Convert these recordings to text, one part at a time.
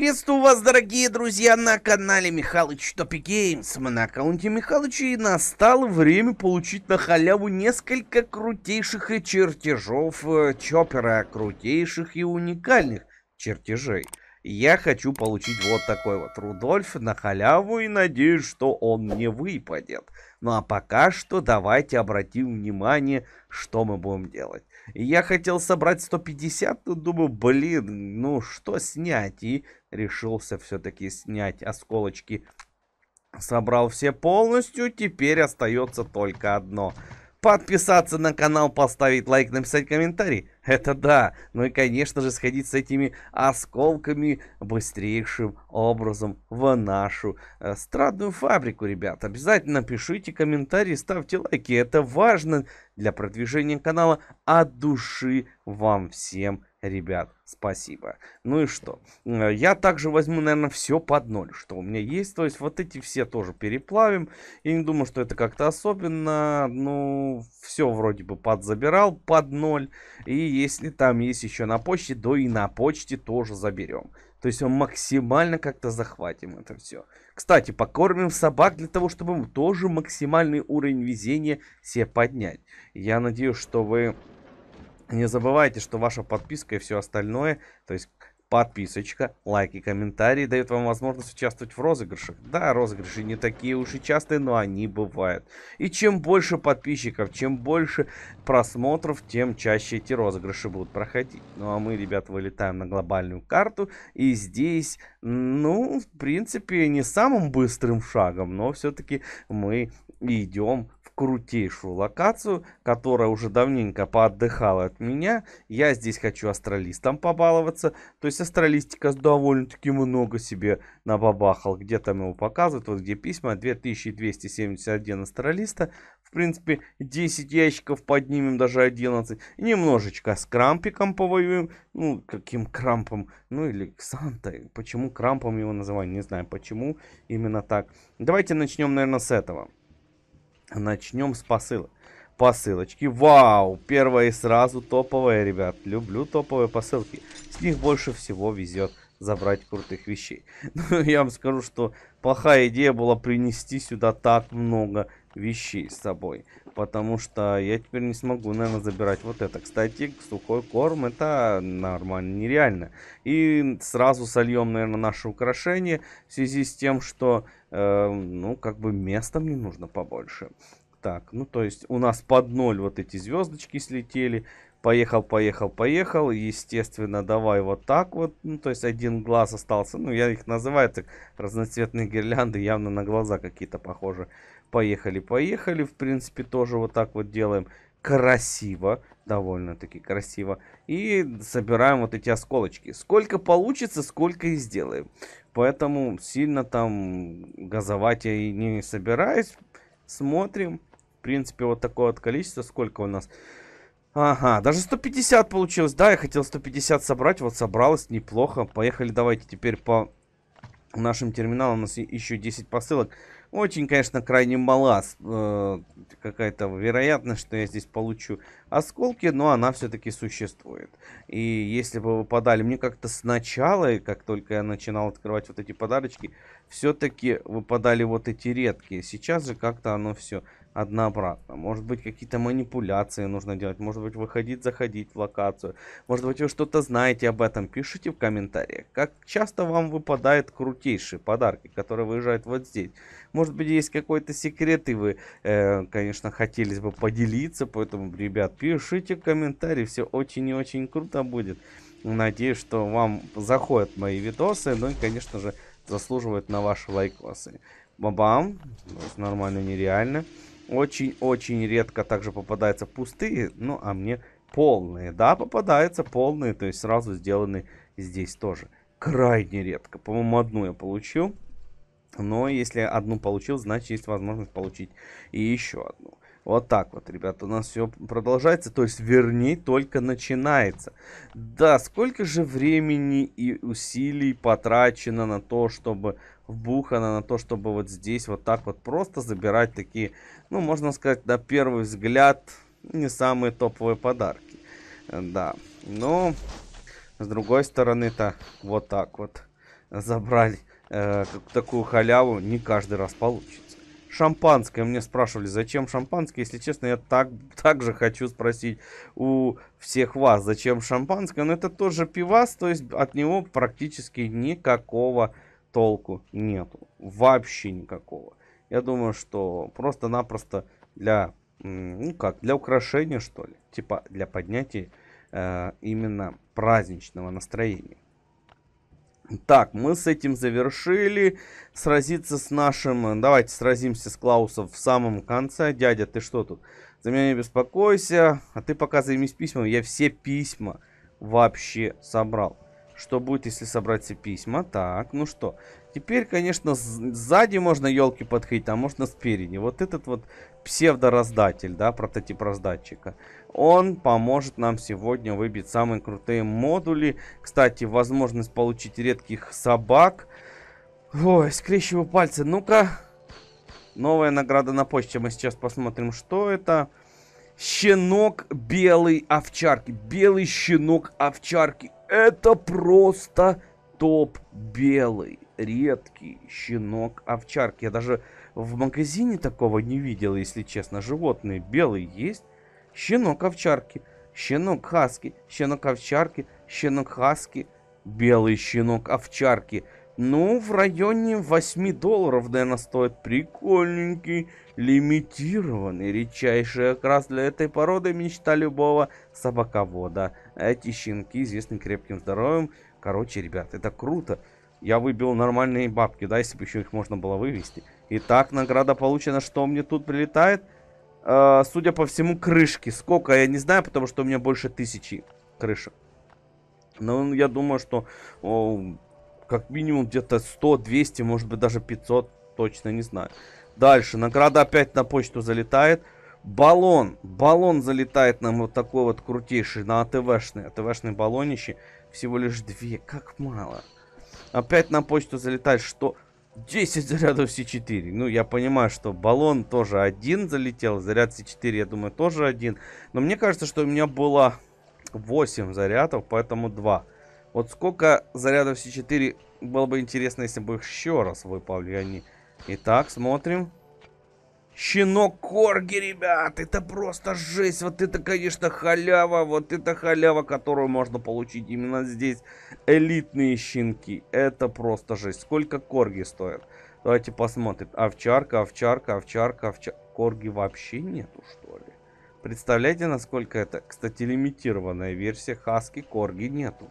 Приветствую вас, дорогие друзья, на канале Михалыч Топи Геймс. Мы на аккаунте Михалыча и настало время получить на халяву несколько крутейших и чертежов э, Чоппера, крутейших и уникальных чертежей. Я хочу получить вот такой вот Рудольф на халяву и надеюсь, что он мне выпадет. Ну а пока что давайте обратим внимание, что мы будем делать. Я хотел собрать 150, но думаю, блин, ну что снять? И решился все-таки снять осколочки. Собрал все полностью, теперь остается только одно подписаться на канал, поставить лайк, написать комментарий. Это да. Ну и, конечно же, сходить с этими осколками быстрейшим образом в нашу э, страдную фабрику, ребят. Обязательно пишите комментарии, ставьте лайки. Это важно для продвижения канала от души вам всем ребят, спасибо. Ну и что? Э, я также возьму, наверное, все под ноль, что у меня есть. То есть вот эти все тоже переплавим. Я не думаю, что это как-то особенно. Ну, все вроде бы подзабирал под ноль. И если там есть еще на почте, то и на почте тоже заберем. То есть мы максимально как-то захватим это все. Кстати, покормим собак для того, чтобы тоже максимальный уровень везения все поднять. Я надеюсь, что вы не забывайте, что ваша подписка и все остальное, то есть подписочка, лайки, комментарии дают вам возможность участвовать в розыгрышах. Да, розыгрыши не такие уж и частые, но они бывают. И чем больше подписчиков, чем больше просмотров, тем чаще эти розыгрыши будут проходить. Ну а мы, ребят, вылетаем на глобальную карту. И здесь, ну, в принципе, не самым быстрым шагом, но все-таки мы идем крутейшую локацию, которая уже давненько поотдыхала от меня. Я здесь хочу астралистом побаловаться. То есть астралистика довольно-таки много себе набабахал. Где там его показывают? Вот где письма. 2271 астралиста. В принципе, 10 ящиков поднимем, даже 11. Немножечко с крампиком повоюем. Ну, каким крампом? Ну, или Санта. Почему крампом его называют? Не знаю, почему именно так. Давайте начнем, наверное, с этого. Начнем с посылок, Посылочки. Вау! Первая и сразу топовая, ребят. Люблю топовые посылки. С них больше всего везет забрать крутых вещей. Но ну, я вам скажу, что плохая идея была принести сюда так много вещей с собой. Потому что я теперь не смогу, наверное, забирать вот это. Кстати, сухой корм это нормально, нереально. И сразу сольем, наверное, наше украшение в связи с тем, что, э, ну, как бы места мне нужно побольше так. Ну, то есть у нас под ноль вот эти звездочки слетели. Поехал, поехал, поехал. Естественно, давай вот так вот. Ну, то есть один глаз остался. Ну, я их называю так. Разноцветные гирлянды явно на глаза какие-то похожи. Поехали, поехали. В принципе, тоже вот так вот делаем. Красиво. Довольно-таки красиво. И собираем вот эти осколочки. Сколько получится, сколько и сделаем. Поэтому сильно там газовать я и не собираюсь. Смотрим. В принципе, вот такое вот количество. Сколько у нас? Ага, даже 150 получилось. Да, я хотел 150 собрать. Вот собралось неплохо. Поехали, давайте теперь по нашим терминалам. У нас еще 10 посылок. Очень, конечно, крайне мала э, какая-то вероятность, что я здесь получу осколки, но она все-таки существует. И если бы выпадали мне как-то сначала, как только я начинал открывать вот эти подарочки, все-таки выпадали вот эти редкие. Сейчас же как-то оно все однообразно. Может быть, какие-то манипуляции нужно делать. Может быть, выходить, заходить в локацию. Может быть, вы что-то знаете об этом. Пишите в комментариях. Как часто вам выпадают крутейшие подарки, которые выезжают вот здесь. Может быть, есть какой-то секрет, и вы, э, конечно, хотелись бы поделиться. Поэтому, ребят, пишите в комментарии. Все очень и очень круто будет. Надеюсь, что вам заходят мои видосы. Ну и, конечно же, заслуживают на ваши лайкосы. Бабам. Нормально, нереально. Очень-очень редко также попадаются пустые, ну а мне полные. Да, попадаются полные, то есть сразу сделаны здесь тоже. Крайне редко. По-моему, одну я получил. Но если одну получил, значит есть возможность получить и еще одну. Вот так вот, ребята, у нас все продолжается, то есть, вернее, только начинается. Да, сколько же времени и усилий потрачено на то, чтобы вбухано на то, чтобы вот здесь вот так вот просто забирать такие, ну, можно сказать, на первый взгляд, не самые топовые подарки. Э, да, но с другой стороны-то вот так вот забрали э, такую халяву не каждый раз получится. Шампанское. Мне спрашивали, зачем шампанское? Если честно, я так, так же хочу спросить у всех вас, зачем шампанское? Но это тоже пивас, то есть от него практически никакого толку нету. Вообще никакого. Я думаю, что просто-напросто для, ну как, для украшения, что ли. Типа для поднятия э, именно праздничного настроения. Так, мы с этим завершили. Сразиться с нашим... Э, давайте сразимся с Клаусом в самом конце. Дядя, ты что тут? За меня не беспокойся. А ты пока займись письмами, Я все письма вообще собрал. Что будет, если собрать все письма? Так, ну что. Теперь, конечно, сзади можно елки подходить, а можно спереди. Вот этот вот псевдораздатель, да, прототип раздатчика. Он поможет нам сегодня выбить самые крутые модули. Кстати, возможность получить редких собак. Ой, скрещиваю пальцы. Ну-ка. Новая награда на почте. Мы сейчас посмотрим, что это. Щенок белой овчарки. Белый щенок овчарки. Это просто топ белый. Редкий щенок овчарки. Я даже в магазине такого не видел, если честно. Животные белые есть. Щенок овчарки. Щенок хаски. Щенок овчарки. Щенок хаски. Белый щенок овчарки. Ну, в районе 8 долларов, наверное, стоит. Прикольненький лимитированный, редчайший окрас для этой породы мечта любого собаковода. Эти щенки известны крепким здоровьем. Короче, ребят, это круто. Я выбил нормальные бабки, да, если бы еще их можно было вывести. Итак, награда получена. Что мне тут прилетает? Э, судя по всему, крышки. Сколько, я не знаю, потому что у меня больше тысячи крышек. Но ну, я думаю, что о, как минимум где-то 100, 200, может быть даже 500, точно не знаю. Дальше. Награда опять на почту залетает. Баллон. Баллон залетает нам вот такой вот крутейший на АТВшный. АТВшный баллонище. Всего лишь две. Как мало. Опять на почту залетает что? 10 зарядов С4. Ну, я понимаю, что баллон тоже один залетел. Заряд С4, я думаю, тоже один. Но мне кажется, что у меня было 8 зарядов, поэтому 2. Вот сколько зарядов С4 было бы интересно, если бы их еще раз выпали они... А не Итак, смотрим. Щенок Корги, ребят, это просто жесть. Вот это, конечно, халява. Вот это халява, которую можно получить именно здесь. Элитные щенки. Это просто жесть. Сколько Корги стоят? Давайте посмотрим. Овчарка, овчарка, овчарка, овчарка. Корги вообще нету, что ли? Представляете, насколько это... Кстати, лимитированная версия Хаски Корги нету.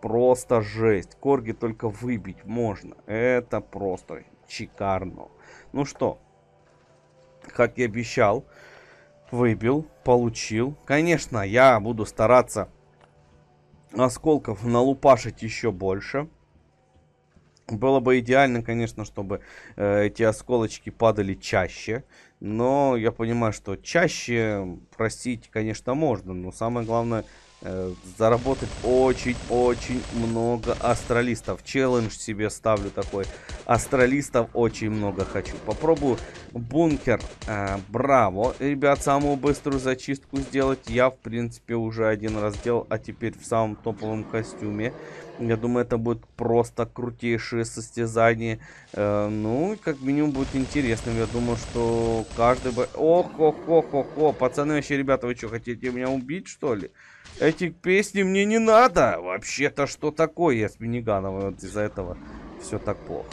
Просто жесть. Корги только выбить можно. Это просто шикарно. Ну что, как и обещал, выбил, получил. Конечно, я буду стараться осколков налупашить еще больше. Было бы идеально, конечно, чтобы э, эти осколочки падали чаще. Но я понимаю, что чаще простить, конечно, можно. Но самое главное Э, заработать очень-очень много астралистов. Челлендж себе ставлю такой. Астралистов очень много хочу. Попробую бункер. Э, браво, ребят, самую быструю зачистку сделать. Я, в принципе, уже один раз делал, а теперь в самом топовом костюме. Я думаю, это будет просто крутейшее состязание. Э, ну, как минимум, будет интересно. Я думаю, что каждый... Ох-ох-ох-ох-ох. Пацаны, вообще, ребята, вы что, хотите меня убить, что ли? эти песни мне не надо. Вообще-то что такое я с миниганом? Вот из-за этого все так плохо.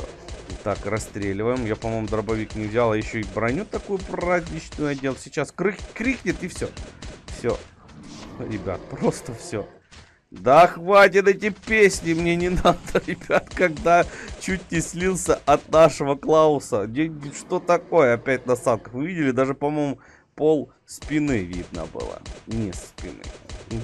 Так, расстреливаем. Я, по-моему, дробовик не взял, а еще и броню такую праздничную одел. Сейчас крик крикнет и все. Все. Ребят, просто все. Да хватит эти песни, мне не надо, ребят, когда чуть не слился от нашего Клауса. Что такое опять на санках? Вы видели, даже, по-моему, пол спины видно было. Не спины.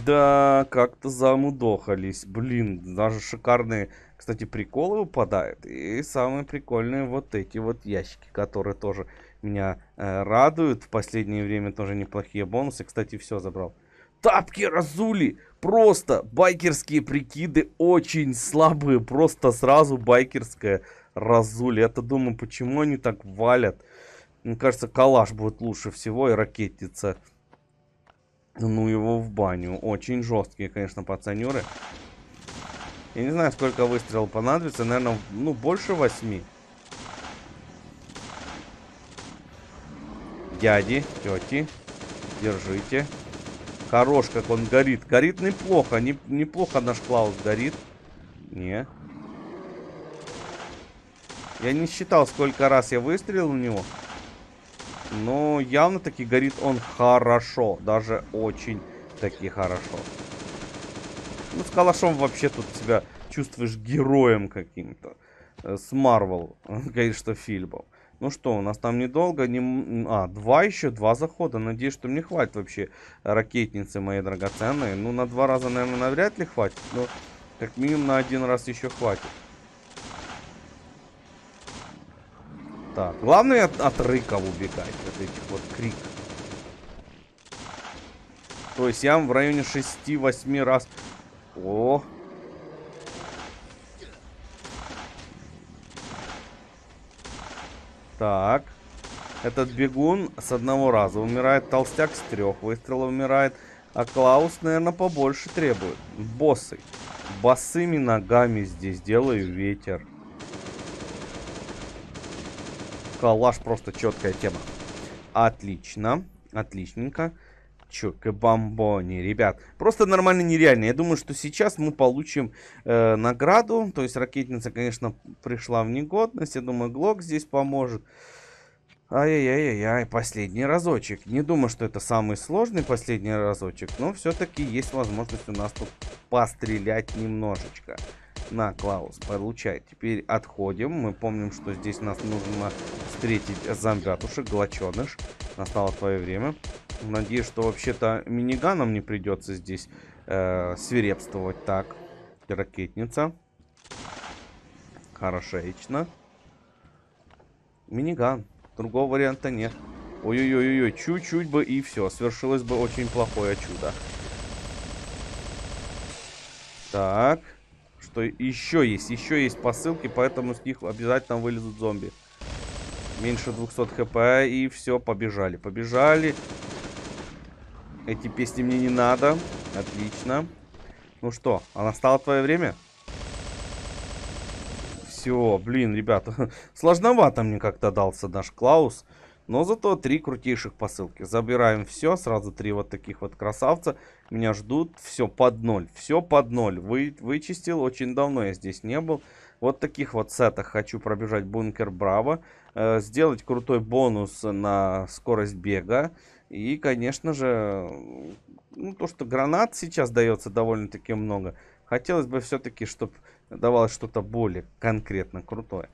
Да, как-то замудохались. Блин, даже шикарные, кстати, приколы выпадают. И самые прикольные вот эти вот ящики, которые тоже меня э, радуют. В последнее время тоже неплохие бонусы. Кстати, все забрал. Тапки разули! Просто байкерские прикиды очень слабые. Просто сразу байкерская разули. Я-то думаю, почему они так валят. Мне кажется, калаш будет лучше всего и ракетница. Ну его в баню. Очень жесткие, конечно, пацанеры. Я не знаю, сколько выстрелов понадобится. Наверное, ну, больше восьми. Дяди, тети, держите. Хорош, как он горит. Горит неплохо. Не, неплохо наш Клаус горит. Не. Я не считал, сколько раз я выстрелил в него. Но ну, явно-таки горит он хорошо. Даже очень-таки хорошо. Ну, с калашом вообще тут себя чувствуешь героем каким-то. Э, с Марвел, конечно, фильмом. Ну что, у нас там недолго, не... а, два еще, два захода. Надеюсь, что мне хватит вообще ракетницы мои драгоценные. Ну, на два раза, наверное, навряд ли хватит, но как минимум на один раз еще хватит. так. Главное от, от рыков убегать. От этих вот крик. То есть я в районе 6-8 раз... О! Так. Этот бегун с одного раза умирает. Толстяк с трех выстрелов умирает. А Клаус, наверное, побольше требует. Боссы. Босыми ногами здесь делаю ветер. Калаш просто четкая тема. Отлично. Отличненько. Чук и бомбони, ребят. Просто нормально нереально. Я думаю, что сейчас мы получим э, награду. То есть ракетница, конечно, пришла в негодность. Я думаю, Глок здесь поможет. Ай-яй-яй-яй, последний разочек. Не думаю, что это самый сложный последний разочек, но все-таки есть возможность у нас тут пострелять немножечко. На, Клаус, получай. Теперь отходим. Мы помним, что здесь нас нужно Третий зангатушек, глоченыш. Настало твое время. Надеюсь, что вообще-то миниганом не придется здесь э, свирепствовать. Так, ракетница. Хорошечно. Миниган. Другого варианта нет. Ой-ой-ой-ой, чуть-чуть бы и все. Свершилось бы очень плохое чудо. Так. Что еще есть? Еще есть посылки, поэтому с них обязательно вылезут зомби. Меньше 200 хп. И все, побежали. Побежали. Эти песни мне не надо. Отлично. Ну что, а настало твое время? Все, блин, ребята. Сложновато мне как-то дался наш Клаус. Но зато три крутейших посылки. Забираем все. Сразу три вот таких вот красавца. Меня ждут. Все под ноль. Все под ноль. Вы, вычистил. Очень давно я здесь не был. Вот таких вот сетах хочу пробежать бункер Браво. Э, сделать крутой бонус на скорость бега. И, конечно же, ну, то, что гранат сейчас дается довольно-таки много. Хотелось бы все-таки, чтобы давалось что-то более конкретно крутое.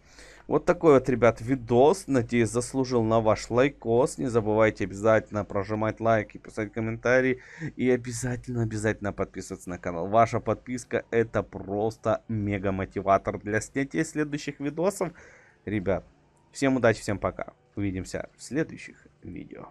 Вот такой вот, ребят, видос. Надеюсь, заслужил на ваш лайкос. Не забывайте обязательно прожимать лайки, писать комментарии. И обязательно-обязательно подписываться на канал. Ваша подписка это просто мега мотиватор для снятия следующих видосов. Ребят, Всем удачи, всем пока. Увидимся в следующих видео.